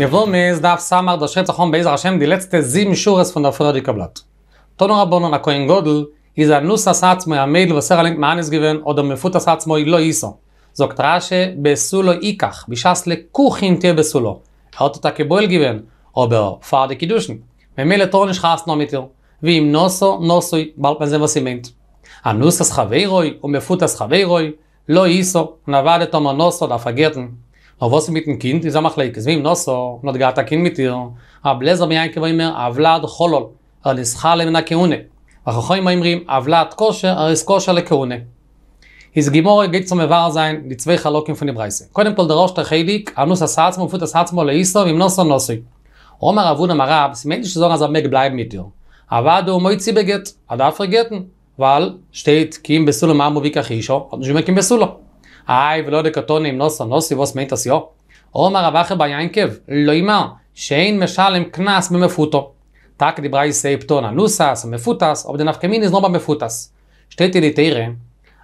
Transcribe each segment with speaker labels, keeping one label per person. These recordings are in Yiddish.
Speaker 1: יבול מייז דאף סאמר דא שרצח הום בייזר השם די לצטה זים שורס פון דא פרדי קבלט. תונו רבונו נא קוין גודל, איזה נוס הסעצ מוי המייל וסר הלינק מהניס גיוון, עוד המפות הסעצ מוי לא איסו. זו קטרה שבסולו איקח, בישס לקוחים תהיה בסולו. אות אותה כבויל גיוון, או בפרדי קידושן. ממילה תורן יש חס נומיטר, ואם נוסו, נוסוי, בל פנזם וסימנט. הנוס הסחווי רוי, ומפות הסחווי לא איסו, נבד את אומר נוסו, דאפגרטן, Aber was mit dem Kind? Ich sag mal, ich bin noch so, noch die Gata Kind mit dir. Aber leser mir ein, wo immer, Avlad Cholol, er ist Chale in der Keune. Aber ich kann immer immer, Avlad Kosher, er ist Kosher in der Keune. Es gibt auch, geht zum Bewahr sein, die zwei Chalokken von der Preise. Kodem kol der Rosh der Chedik, anus das Herz, mufut das Herz, mole Isto, היי, ולא דקטונים, נוסה, נוסי, ווס מיינט אסיו. עומר הבכר ביינקב, לא אימר, שאין משלם קנס במפוטו. תק דיברה איסי פטונה, נוסס, מפוטס, עובדי נפקמין איזנו במפוטס. שתיתי לי תירה,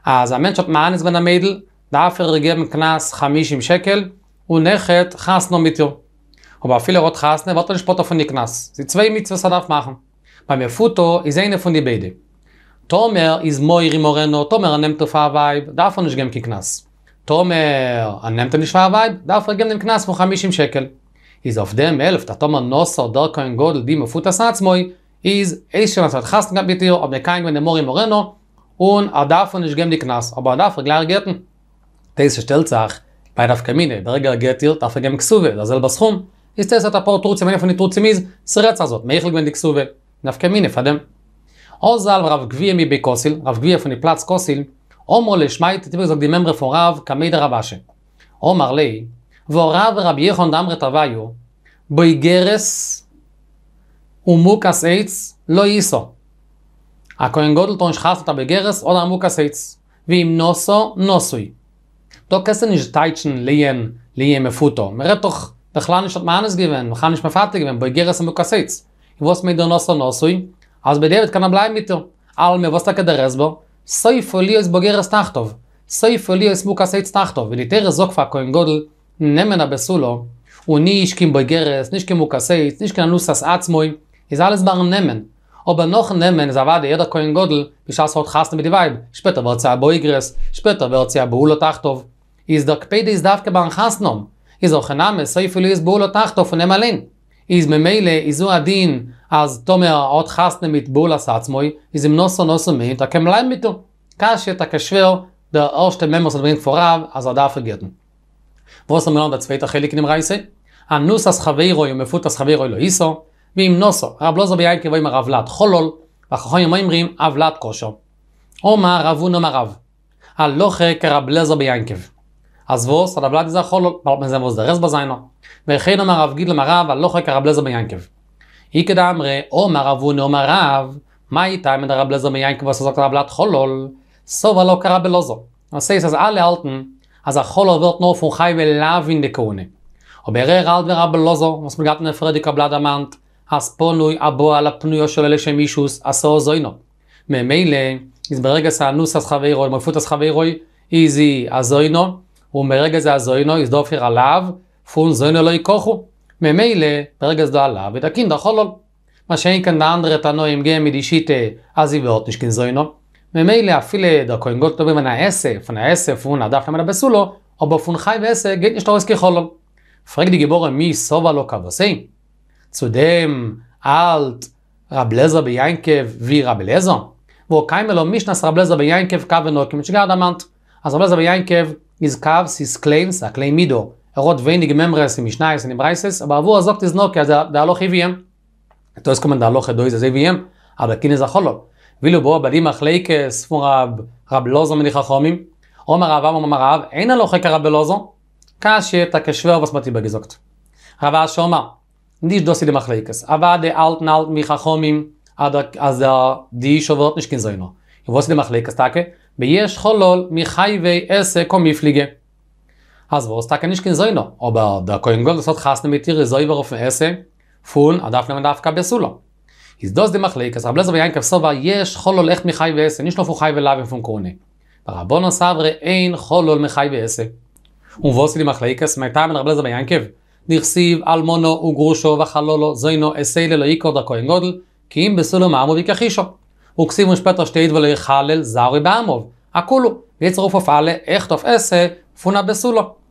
Speaker 1: אז המנצ'ות מאנס בן המדל, דאפר רגיב קנס 50 שקל, ונכת חסנו מיטיו. ובאפילו רות חסנה, ואותו לשפוט אופן נקנס. זה צווי מצווה סדף מחם. במפוטו, איזי נפון דיבדי. תומר איז מויר אימורנו, תומר הנם תופע וייב, דאפון יש גם כקנס. תומר, אני נמתם נשמע הבית, דף רגם נמכנס מוך 50 שקל. איז אוף דם אלף, תתומר נוסר דרכוין גודל די מפות עשה עצמוי, איז איז שנצת חסט גם ביטיר, אבל קיין גם נמורי מורנו, און הדף ונשגם נכנס, אבל הדף רגלי הרגטן. תאיז ששתל צח, בי דף כמיני, ברגע הרגטיר, דף רגם כסובה, לזל בסכום. איז תאיז את הפור טרוצים, אין איפה נטרוצים איז, סרצה הזאת, מייך לגמי נכסובה, נפקמיני, פדם. עוזל ורב גביע מבי קוסיל, רב גביע פני פלץ קוסיל, אומו לשמי תתיבי זוג דימם רפוריו כמי דרבשה. אומר לי, ואוריו רבי רטבאיו, דם רטוויו, בוי גרס ומוקס עץ לא ייסו. הכהן גודלטון שחס אותה בגרס עוד המוקס עץ, ואם נוסו נוסוי. דו כסן יש טייצ'ן ליין ליין מפוטו. מראה תוך בכלל נשת מאנס גיוון, בכלל נשת מפתי גיוון, בוי גרס ומוקס עץ. ווס מידו נוסו נוסוי, אז בדיוק כאן בלי מיטו. על מבוסת כדרס סויפו ליאס בוגרס טחטוב, סויפו ליאס מוקס איץ טחטוב, וליטר זוק פא כהן גודל, נמן הבסולו, וני איש כים בוגרס, ניש כים מוקס עצמוי, איז אלס בר נמן. Aber noch nemen es avade jeder kein godel, bis as hot hasten mit di vibe. Später wird sa boygres, später wird sa bulo tachtov. Is der kpede is davke ban hasnom. Um. Is och name איז ממילא איזו הדין אז תומר עוד חסנה מטבול עשה עצמוי, איזו נוסו נוסו מין, אתה כמלאים מיתו. קשי אתה כשוור, דר אור שתי ממוס הדברים כפוריו, אז עדה פגידן. ואוס אמרנו את הצווית החליק נמרייסי, הנוס אס חווירו ימפות אס חווירו אלו איסו, ואים נוסו, רב לא זו ביין חולול, וחכון ימי אמרים, אב קושו. אומה רב ונו מרב, הלוכה כרב לזו ביין כב. אז ווס, הרב לת חולול, מזה ווס דרס בזיינו, וכן אמר רב גידל מרב, הלא חקר רב לזר ביינקב. היא כדאמרי, או מרבו נאו מרב, מה הייתה אם הרב לזר ביינקב עושה זאת חולול, סובה לא קרה בלוזו. אז אלי אלטן, אז החול עוברת נוף הוא חי ולאו אין דקאוני. או בערי רלד ורב נפרדי קבלת אמנט, אז פונוי אבו על הפנויו של אלה שהם אישוס, זוינו. ממילא, אז ברגע שהנוס אז חווירוי, מופות אז חווירוי, איזי אזוינו, ומרגע אזוינו, איזדופר עליו, פון זיין אלוי קוכו ממייל פרגז דאלה ודקין דחולל מה שאין כאן דאנדר את הנו עם גאה מדישית עזי ואות נשכין זוינו ממילא אפילו דקו עם גולט טובים מן האסף מן האסף ואון הדף או בפון חי ואסף גאית נשתור עסקי חולל פרק די גיבורה מי סובה לו כבוסי צודם אלט רב לזר ביינקב וי רב לזר וו קיימה לו מישנס רב לזר ביינקב קו ונוקים שגר דמנט אז רב er hat wenige Memres im Schneis und im Reises, aber wo er sagt es noch, ja, der Aloch ist wie ihm. Da ist kommen der Aloch, da ist es wie ihm, aber kein ist er Cholol. חומים, bo, bei dem Achleike, אין von Rab, Rab Lozo, meine Chachomim, Omer Rav, Omer Rav, ein Aloch, ich Rab Lozo, kashi, ta keschwer, אלט mati begesogt. Rav Asch Omer, nicht dosi dem Achleike, aber der Alten, Alten, meine Chachomim, als der Dish, wo wird אז וואס טאקן נישט קיין זיינער, אבער דער קוין גאל דאס האט חסן מיט דיר זייבער אויף אסע, פון א דאפנה מן דאפקה בסולו. איז דאס דעם מחלק, אז אבלזער יש חול הולך מחי ואסע, נישט לאפו חי ולאב פון קונה. רבונו סברה אין חולול הול מחי ואסע. און וואס די מחלייקס אז מיטעם רבלזער יאנק נכסיב אל מונו וגרושו וחלולו זיינו אסייל לאיקו דא קוין גודל כי אם בסולו מאמו ויקחישו וכסיב משפט השתית ולאיכלל זרוי באמוב הכולו ויצרוף אופה לאכתוף אסה פונה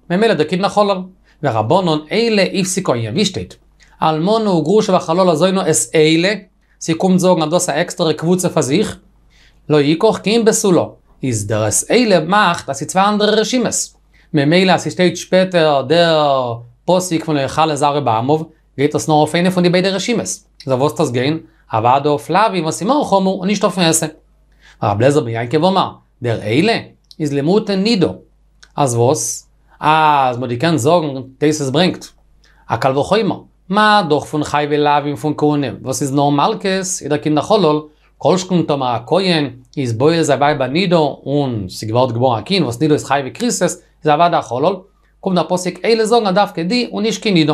Speaker 1: ממילא דקיד נחולר. ורבונון אלה איפסיקו אין ווישטייט. אלמונו וגרוש וחלול הזוינו אס אלה, סיכום זו גם דוס האקסטר קבוצה פזיך, לא ייקוח כי אם בסולו. איז דר אס אלה מח תעשי צבא אנדר רשימס. ממילא אסי שטייט שפטר דר פוסיק פון היכל לזרי בעמוב, גיט אס נורו פיינה פון די בידי רשימס. זו ווס תס גיין, הוועדו פלאבי מסימור חומו ונשטוף מייסה. הרב לזר ביינקב אומר, דר אלה, איז למות נידו. אז ווס, אז מודי כאן זוג, דייס איז ברינקט. הקל וחוימו, מה דוח פון חי ולאב עם פון קורנב? ווס איז נור מלכס, ידע כאן נחולול, כל שכון תומה הקוין, איז בוי איז הווי בנידו, און סגבעות גבור הקין, ווס נידו איז חי וקריסס, איז הווי דה חולול, קום דה פוסיק אי לזוג עדף כדי, און איש כנידו.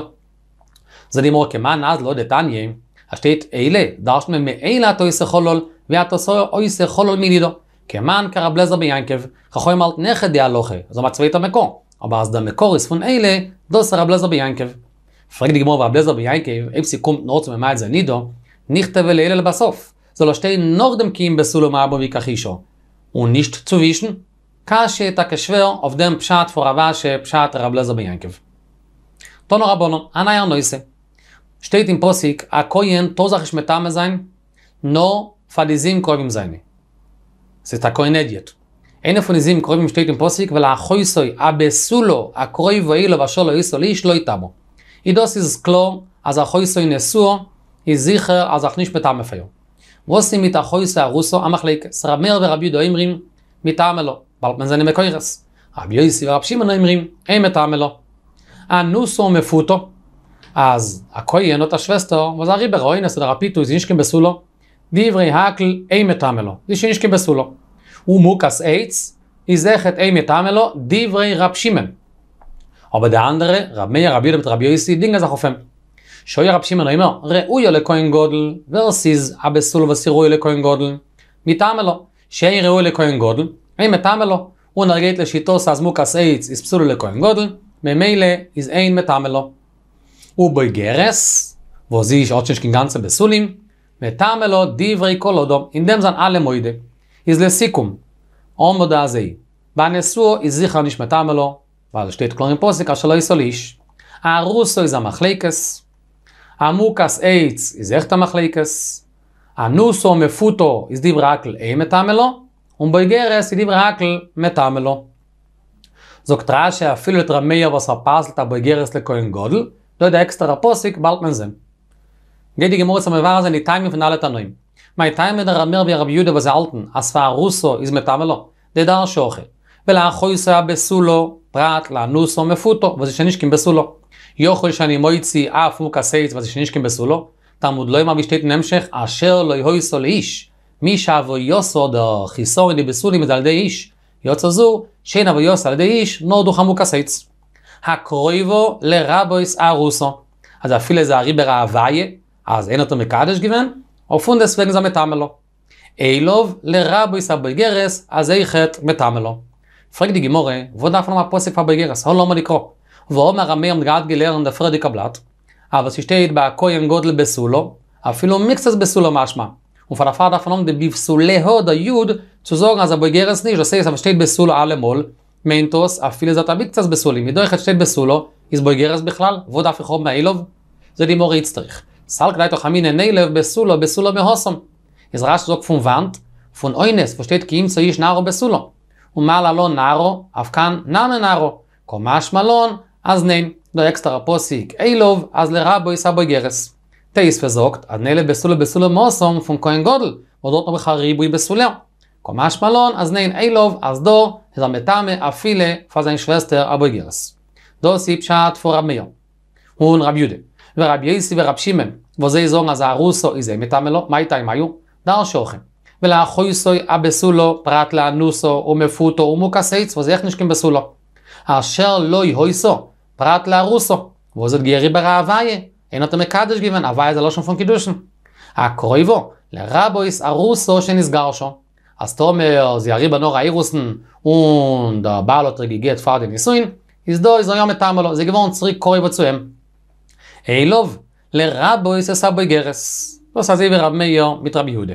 Speaker 1: זה נימור כמען אז לא דתניה, השתית אילה, דרשנו מאילה אתו איסה חולול, ואתו סוי או איסה חולול מנידו. כמען קרבלזר ביינקב, חכוי מלט נכד דה הלוכה, זו מצווית המקום. aber as da mekoris von eile dos rab lazer beyankev frag dige mo va blazer beyankev ef si kumt no zum mal ze nido nicht da velele basof so lo er stehn noch dem kim besulom abo wie kachisho und nicht zu wischen kashe ta kashver auf dem pshat vor ava she pshat rab lazer beyankev tono rabono ana yo noise steht im posik a koyen אינה פון זים קרויב משטייט אין פוסיק וואל אחויסוי אבסולו אקרויב ואילו באשולו איסו ליש לא יתאמו אידוס איז קלו אז אחויסוי נסו איז זיכר אז אחניש מטעם מפיו רוסי מיט אחויסוי רוסו אמחלק סרמר ורבי יהודה אמרים מטעם מנזן בל מנזני מקוירס רבי יויסי ורב שימן אמרים אין מטעם אלו אנוסו מפוטו אז הכוי אין אותה שווסטו וזה ריברוי נסדר הפיתו איז אינשכם בסולו דיברי האקל אין מטעם אלו בסולו un mukas eits iz eh דברי a mitamelo divrei rapshimem aber de andere rame ra vir bet raboyts di ngeza khofem shoyr rapshimem no yoy le kohen godel versus גודל, syoy le kohen godel mitamelo shoyr le kohen godel eh mitamelo un aleitle er shito sa mukas eits iz bsul le kohen godel me mele iz ein mitamelo un bgeres vo zi ich otshichn is le sikum om mo da zei ba nesu iz zikh ani shmata malo va le shtet klon posik as er lo isolish a ruso iz a machlekes a mukas eits iz echt a machlekes a nuso me futo iz di brakel e eh, meta malo un bei geres di brakel meta zok trashe a fil ultra meya vas a paslta bei geres le koen godel do de extra posik baltmenzen Gedi am Evarazen, die Taimim von alle mei tay mit der ramer bi rab yude was alten as far russo iz mit tamelo de dar shoche vel er a khoy sa besulo prat la nuso mefuto was ich nicht kim besulo yo khoy shani moitzi afu kaseit was ich nicht kim besulo tamud loim ab shtet nemshech asher loy hoy sol ish mi shavo yoso do khiso ni besuli mit alde ish yotzo zu shen av yos alde ish no do khamu kaseit hakoyvo le rabois a russo auf und deswegen sa metamelo. Eilov le rabo isa boigeres, az eichet metamelo. Frag di gimore, wo darf noch mal posik fa boigeres, hol lomo likro. Wo oma rame am gad gelern da fredi kablat, aber si steht ba koyen godel besulo, afilo mixas um besulo mashma. Und fa rafa darf noch de bifsule ho da yud, zu sorgen az a boigeres nisch, das heißt, besulo allemol, mentos, afilo zata mixas besulo, mido eichet besulo, is boigeres bichlal, wo darf ich hob me eilov? Zedi mori Sal gleit doch amine neilev besulo besulo mehosom. Es rasch sog von Wand, von eines, versteht kim so ich naro besulo. Und mal alo naro, auf kan name naro. Komash malon, az nein, do extra posik. Eilov az le rabo is abo geres. Teis versogt, ad neilev besulo besulo mehosom von kein godel, wo dort noch haribu besulo. Komash malon, az nein, eilov az do, es tame afile, fazen schwester abo geres. Do sipchat vor am yom. Un rabude. ורב יסי ורב שימן, וזה זון אז הרוסו איזה מתעמלו, מה איתה אם היו? דר שוכן. ולאחוי סוי אבסולו פרט לאנוסו ומפוטו ומוקסייץ, וזה איך נשכים בסולו? אשר לא יהויסו פרט לרוסו, וזה גירי ברעבייה, אין אותו מקדש גיוון, הוויה זה לא שום פון קידושן. הקרויבו, לרבויס הרוסו שנסגר שו. אז תומר, זה ירי בנור האירוסן, ונדה בעלות רגיגי את פרדי נישואין, יזדו יום את תמלו, זה צריק קורי אילוב, לרבו איזה סבוי גרס. ועושה זה ורב מאיו מתרב יהודה.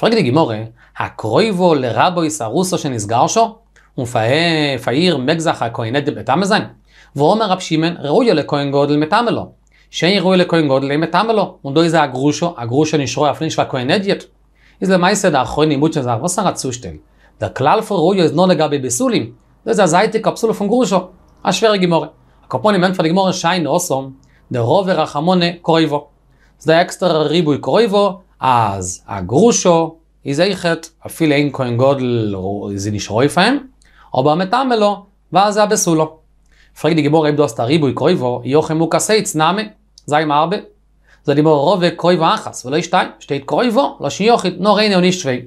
Speaker 1: פרק די גימורה, הקרויבו לרבו איזה רוסו שנסגרשו, שו, ופאיר מגזח הכהנה דה בתמזן. ואומר רב שימן, ראוי אלה כהן גודל מתמלו. שאין ראוי אלה כהן גודל מתמלו. ומדו איזה הגרושו, הגרושו נשרוי אפלין של הכהנדיות. איזה למעשה דה אחרי נימוד שזה הרבוס הרצו שתן. דה כלל פור ראוי אלה נו לגבי בסולים. זה זה הזייטי פון גרושו. אשר גימורה. הקופונים אין פה לגמור שיין אוסום, דרובר החמונה קרויבו. זדאי אקסטר ריבוי קרויבו, אז הגרושו, איזה איכת, אפילו אין כהן גודל, איזה נשרוי פהם, או במטמלו, ואז זה הבסולו. פרידי גיבור אבדו אסתר ריבוי קרויבו, יוכם מוקסייץ נאמה, זי מארבה. זה דיבור רובה קרויבו אחס, ולא שתיים, שתית קרויבו, לא שיוכית, נו ריינה ונישטווי.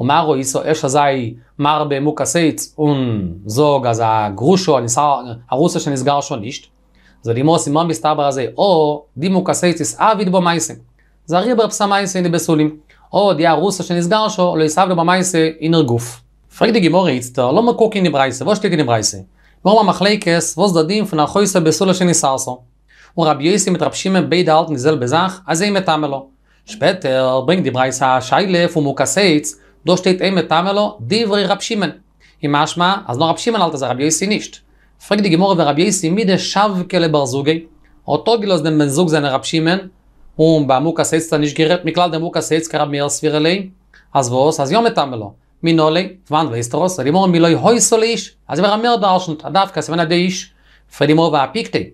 Speaker 1: ומרו איסו אש אזי מרבה מוקסייץ, און זוג, אז הגרושו, הרוסו שנסגר שונישט. זה לימוס אימא מסתבר הזה, או דימו קסייציס אביד בו מייסה. זה הרי ברפסה מייסה אין בסולים. או די הרוסה שנסגר שו, לא יסב לו במייסה אינר גוף. פרק די גימור איצטר, לא מקוק אין ברייסה, בו שתיק אין ברייסה. גמור במחלייקס, ווס דדים פנה חויסה בסולה שנסרסו. ורבי יויסי מתרפשים עם בי דלת נזל בזך, אז אין מתאמלו. שפטר, ברינג די ברייסה, שיילף ומוקסייץ, דו שתית אין מתאמלו, די ורי אז לא רפשימן אל תזה רבי נישט. פרגדי גמור ורב יסי מי דה שב כלה ברזוגי אותו גילוס דם בנזוג זן הרב שימן הוא בעמוק הסייץ אתה נשגרת מכלל דם עמוק הסייץ כרב מייר סביר אלי אז ואוס אז יום אתם לו מי נולי ואן ואיסטרוס אלי מור מילוי הוי סול איש אז אמר אמר דרשנות הדף כסבן עדי איש פרגדי גמור והפיקטי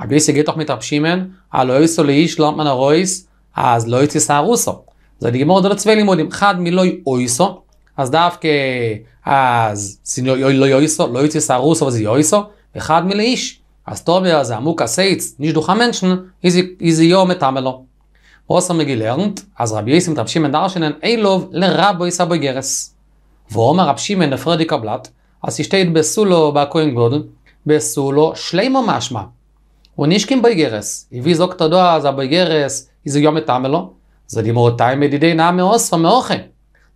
Speaker 1: רב יסי גטוח מתרב שימן הלו הוי מן אז לא יצי סערוסו זה דגמור דלצווי לימודים חד מילוי אויסו אז דווקא, אז, סיניו, לא יויסו, לא יויסו, לא יויסו, אבל זה יויסו, אחד מלאיש. אז טובר, זה עמוק הסייץ, נשדו חמנשן, איזה יום את עמלו. ועושה מגילרנט, אז רבי יויסים תרבשים את דרשנן, אילוב לרבו יסה בו גרס. ואומר רבשים את נפרדיק הבלט, אז ישתית בסולו בקוין גודל, בסולו שלימו משמע. ונשקים בו גרס, הביא זוק תדוע, אז הבו גרס, איזה יום את זדימו זה דימור תאי מדידי נעמי עושה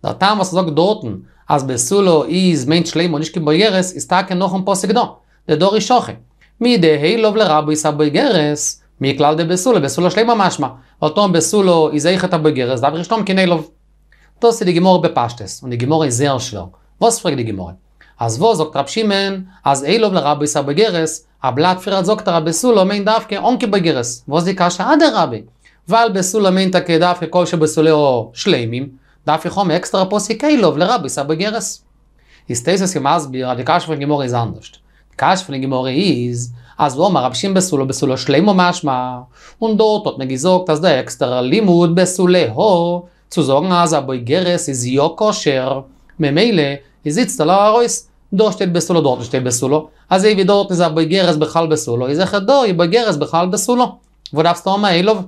Speaker 1: נא טעם עס זוק דוטן אז בסולו איז מען שליימו נישט קיי בייגערס איז טאקע נאָך אַ פּאָסע גדאָ דער דורי שוכן מיד איי לאב לרבי סאַבייגערס מיך לאד דע בסולע בסולע שליימא מאשמא און טעם בסולו איז אייכט אַ בייגערס דאָ ברישטום קיי ניי לאב טוס די גמור בפּאַשטעס און די גמור איזער שלאָ וואס פראג די גמור אז וואס זוק קאַבשימען אז איי לאב לרבי סאַבייגערס אַ בלאַט פיר אזוק טרבסולו מען דאַף קע און קיי בייגערס וואס די קאַשע אַ דר רבי ול בסולע מען טא קע דאַף אין קול שבסולע או שליימי דאפי חום אקסטרה פוסי קיילוב לרבי סבא גרס. איסטייסס ימסביר על דקש ולגימורי זנדשט. דקש ולגימורי איז, אז הוא אומר רבשים בסולו בסולו שלימו משמע, ונדורטות מגיזוק תזדה אקסטרה לימוד בסולי הו, צוזוג נעזה בוי גרס איז יו כושר, ממילא איזיץ תלו הרויס, דור שתי בסולו דור שתי בסולו, אז איבי דורט איזה בוי גרס בכלל בסולו, איזה חדור יבוי גרס בכלל בסולו. ודאפסטור מה אילוב,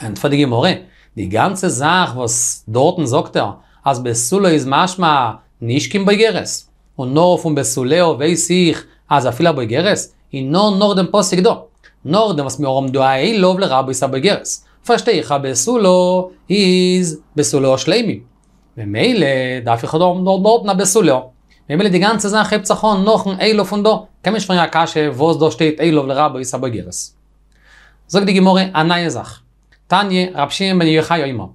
Speaker 1: אין תפדיגי מורה, Die ganze Sache, was dorten sagt er, als Besule ist Maschma nicht kein Begeres. Und nur von Besuleo weiß ich, als er viel Begeres, in nur nur dem Postig da. Nur dem, was mir auch um du ein Lob der Rabbi ist Begeres. Verstehe ich, aber Besulo ist Besuleo Schleimi. Memele, darf ich auch nur um dort nach Besuleo. Memele, die ganze Sache hebt sich auch noch ein Eilof von da. Kann ich von der Kasche, steht, Eilof der Rabbi ist Begeres. Sog die Gimorre, eine neue Tanje, Rab Shimon ben Yechai Oimo.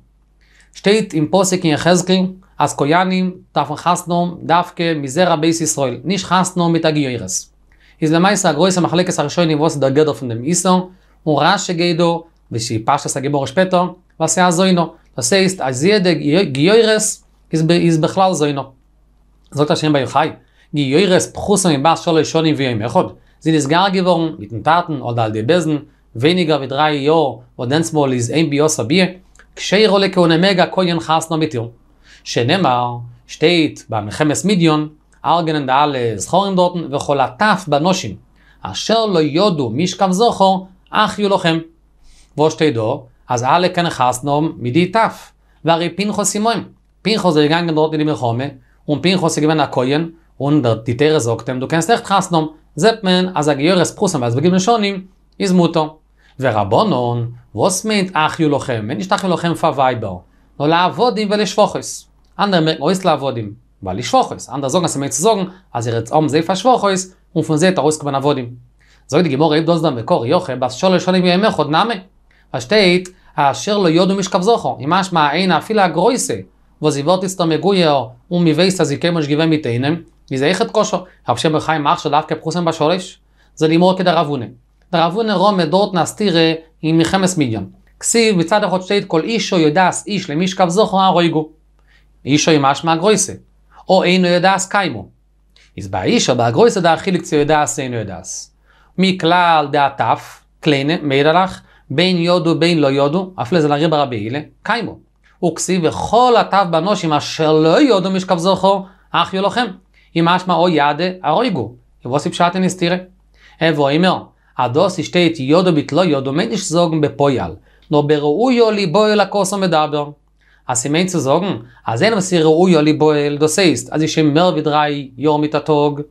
Speaker 1: Steht im Posik in Yechezkel, als Koyanim darf man chasnom, davke, miser Rabbeis Yisroel, nicht chasnom mit Agi Yeres. Ist der Meister größer Machlekes Arishoin im Wosse der Gerdo von dem Iso, und Rashi Geido, ושי פאשט סא גבור שפטו וואס יא זוינו דאס איז אז יא דע גיירס איז איז בכלל זוינו זאת שם ביוחאי גיירס פחוס מבאס שול שוני ווי אחד זי נסגר גבורן מיט טאטן אדל weniger wie drei Jahre, wo Denzmol ist ein Bios Abir, כשיר עולה כהונה מגה כל יון חס לא מתיר. שנאמר, שטייט במלחמס מידיון, ארגנן דאה לזכורים דורטן וכל הטף בנושים, אשר לא יודו משכב זוכו, אך יהיו לכם. ואו שתי דו, אז אה לכאן חס לא מידי טף, והרי פינחו סימוים. פינחו זה רגן גן דורטן למלחומה, ופינחו סגבן הכויין, ודיטר זוקתם דוקן סלכת חס לא, זה פמן, אז הגיורס Der Rabbonon, was meint ach yochem, wenn ich tachelochem fa vayba? Lo lavodim vel shvocheis. Anders me gol shla vodim vel shvocheis. Anders sagen sie mir zu sagen, as ir etz om se verschvocheis un von se daus geben avodim. Zogt geibor reyd dozdam mit kor yochem, bas shol leshonim yemechod name. Bas steit, asher lo yod um ish kapzocho. Ymach ma eina afila groise, vo zivot istamgu yeo un miweist as ikemosh gve mit eyne. דרבונה רומא דורט נסתירה היא מחמס מיליון. כסיב מצד החודשית כל אישו יודעס איש למשכב זוכר הרויגו. אישו ימש מהגרויסה. או אינו יודעס קיימו. אז באישו בהגרויסה דאכיליק צי יודעס אינו יודעס. מכלל דעתף, קליינה, מעיד עלך, בין יודו בין לא יודו, אף לזה לריב הרבי הילה, קיימו. וכסיב וכל הטף בנושים אשר לא יודו משכב זוכר, אחיו לוחם. אם אשמע או ידה הרויגו. יבוסיפ שעתן הסתירה. אבו אימר. הדוס השתית יודו ביטלו יודו מניש זוגן בפויאל, נו בראו יו ליבויל הקוסו מדבר. אז אם אין צו זוגן, אז אין עושה ראו יו ליבויל דוסייסט, אז ישם מר ודראי יור מתעתוג.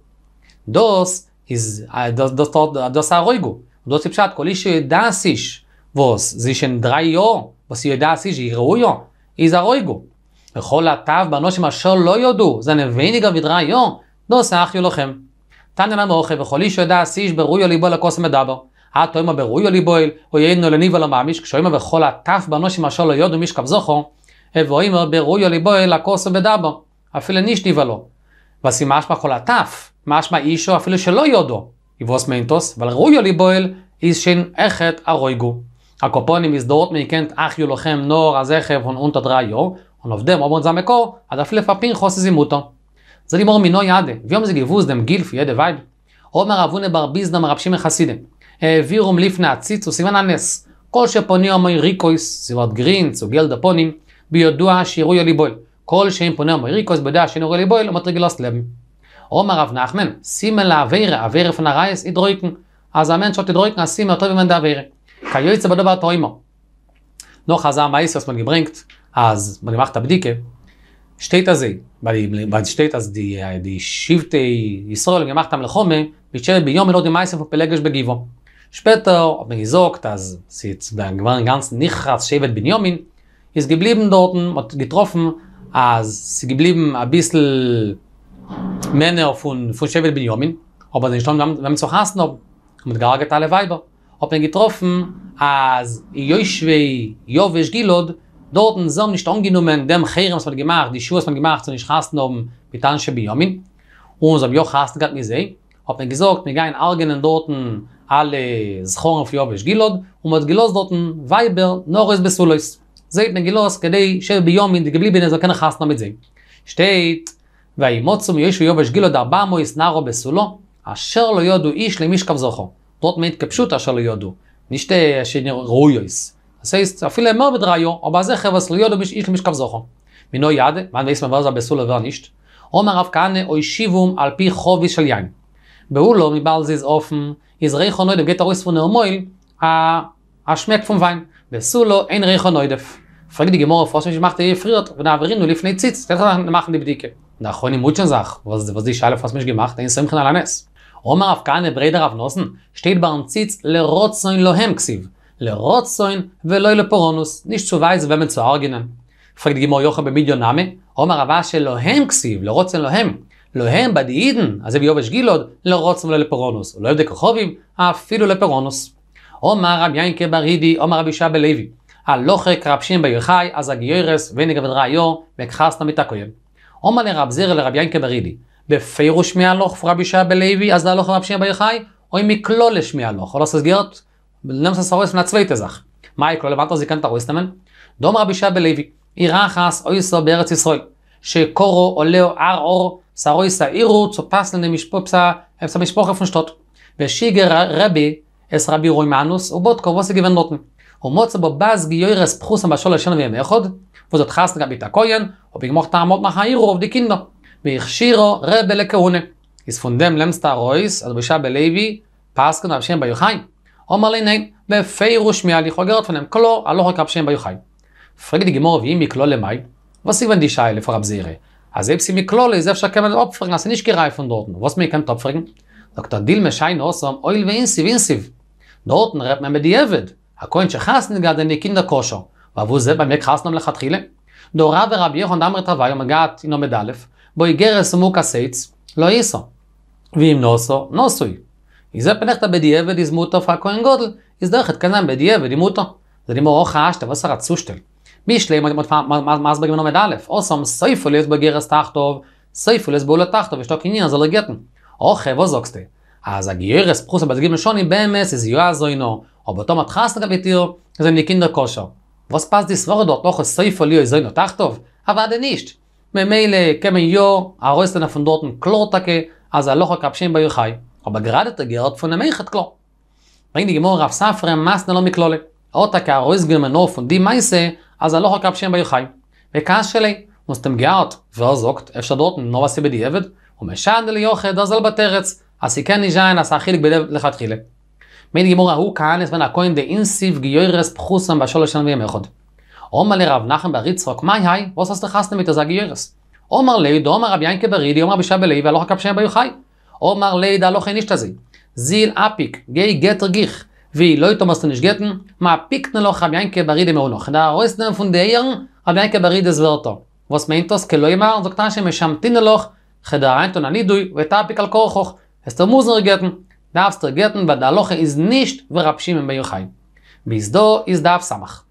Speaker 1: דוס, is איז, das dort das arrogo und das ist schat kolische das ist was sie schon drei jo was sie das ist ihr jo is arrogo בכל התו בנו שמשור לא יודו, זה נבין יגב ידרה יום, נוסח יו לכם. תנא נמא אוכל וכל איש יודע שאיש או ליבו לכוס מדבר. התוימה אה, ברויו ברוי או ליבו אל, או יאינו לניבו לממיש, לא כשאימה וכל הטף עם אשר לא יודו משכב זוכו, או ליבו אל לכוס מדבר. אפילו ניש נבהלו. ועשי משמע כל הטף, משמע אישו אפילו שלא יודו. יבוס מנטוס, או ליבו אל, איש שין איכת ארויגו. הקופונים מסדרות מכן אחיו לוחם נור אז איכב הונאונתא דראיו, ונובדם אמרת זה המקור, עד אפילו פפין חוסס זימותו. זה לימור מינו ידה, ויום זה גבוז דם גילף ידה Weib, עומר אבונה בר ביזנא מרבשים מחסידם. חסידם, העבירום לפני הציץ וסימן הנס, כל שפוני אומר ריקויס, סביבת גרינץ וגלדה פונים, ביודוע שירוי אליבויל, כל שאם פוני אומר ריקויס, ביודע שנורי אליבויל, ומטריגלוס לב. עומר אב נחמן, סימן לאווירה, אווירה פנרייס, אידרויקן, אז אמן שות אידרויקן, הסימן אותו ומן דאווירה. כיועצה בדובר תוימו. נוח חזר מאיסוס מנגיברינקט, אז מגמחת הבדיקה. שטייט אז די באד שטייט אז די די שיפט ישראל גמאכט אמ לחומע ביצער ביום לא די מייס פלגש בגיבו שפטר אב מגזוקט אז סיץ בגמר גאנץ ניחרס שבט בניומין איז גבליבן דורטן מות גטרופן אז סי גבליבן א ביסל מנער פון פון שבט בניומין אבער דיי שטאם למ צו האסן אב מות גארגט אלע וייבר אב מגטרופן אז יוישוויי יובש גילוד dorten so nicht angenommen dem Cheirem, was man gemacht, die Schuhe, was man gemacht, so nicht hasten oben, mit Tanche Biomin. Und so habe ich auch hasten gerade gesehen, hab mir gesagt, mir gehen allgenen dorten alle Schoen auf Jobes Gilod, und mit Gilos dorten Weiber, noch ist bis Ulois. Seht mir Gilos, gedei, schel ואי מוצו מיושו יובש גילוד דרבא מויס נארו בסולו, אשר לא יודו איש למישכב זוכו. זאת מעט כפשוט אשר לא יודו. נשתה שנראו יויס. Das heißt, so viele mehr bedreio, aber sehr her ביש lojo mich ich mich kam zocho. Mi no yade, man נישט, man was aber so war nicht. Omar auf kane oi shivum al pi khovi shel yain. Beulo mi bald is offen, פון recho neu dem getaris er von der moil, a a schmeck vom wein. Besulo ein recho neu def. Frag die gemor was ich machte hier friert, wenn aber nur lifne zitz, dann machen die bedicke. Na khoni mutchen sach, was was ich לרוצוין ולא לפורונוס, נישט צו ווייס ווען צו ארגנען. פרagt גימור יוחם במידיון נאמה, אומר רבה שלוהם כסיב, לרוצן לוהם. לוהם בדיעידן, אז אבי יובש גילוד, לרוצוין ולא לפורונוס, ולא יבדי כוכבים, אפילו לפורונוס. עומר רב יינקה הידי, עומר רבי לוי. בלוי, קרבשים בעיר חי, אז הגיירס ונגבד ראיו, וכחסנה מתקויים. עומר לרב זיר לרב יינקה הידי. בפירוש מהלוך רבי שעה לוי, אז קרבשים בעיר חי, או אם מכלול לשמי הלוך, או לא סגירות, nimmst es aus von der zweite Sach. Michael, lebt das ikant aus nehmen. Domar bisha belevi. Ira khas oi so beret Israel. She koro oleo ar or saroi sa iru zu passen dem Mishpopsa, hab sa Mishpoche von Stott. Ve shiger rabbi es rabbi Roimanus u bot kovos gegeben noten. Und moze bo baz geyres אומר נאי, בפיירוש מהליך הגרת פנם כלו, הלא רק רבשם ביוחאי. פרגד גמור ואי מכלו למאי, וסיגוון דישאי לפרב זירי. אז איפסי מכלו לזה אפשר כמד אופפרג, נעשה נשקי רייפון דורטן, ווס מי כמד אופפרג? דוקטור דיל משיין אוסום, אויל ואינסי ואינסיב. דורטן רב מהמדיעבד, הכוין שחס נגד הניקין דקושו, ועבור זה במק חסנום לכתחילה. דורה ורבי יחון דמר תרווי, ומגעת אינו מדלף, בו יגר נוסו, נוסוי. איז אפ נכט בדי אב די פא קוין גודל איז דאך האט קנאם בדי אב די מוטו זרי מא אוח האשט וואס ער צושטל מי שלע מא מאס בגמנו מדאלף אוס סייפול איז בגירס סטאכטוב סייפול איז בול טאכטוב שטא קיני אז לגטן אוח וואס זאגסט אז אגיר איז פרוס בדגי באמס איז יואז זוינו אבער תום אתחסט גביטיר איז אני קינדר קושר וואס פאס די סווארד דאט אוח סייפול איז זוינו אבער דא נישט מיי ארוסטן פון אז אלוך קאפשן ביי aber gerade der gehört von der meichat klo bring die gemor auf safre masne lo miklole ota ka roiz gemeno von di meise az a loch kapshen bei khai ve kashle mus tem gehört wer sagt er shadot no was be di evet und me shandle yochad az al baterz as ikan ni jain as akhil gbel lekhat khile bring die gemor hu kanes von a koin de insiv geyres prusam ba shol shanvi mekhod Omer le Rav Nachem bar Yitzchok, mai hai, was Omar leid a loch nicht azi. Zil apik, gei getter gich. Vi loit tomas tnis getten, ma pik ne loch habe enke bari de mo noch. Da rost nem fun de yern, habe enke bari de zwerto. Was meint das ke loy mar, zokta shem shamtin loch, khada anton ani du, vet apik al kochoch. Es tomus ne getten, darfst du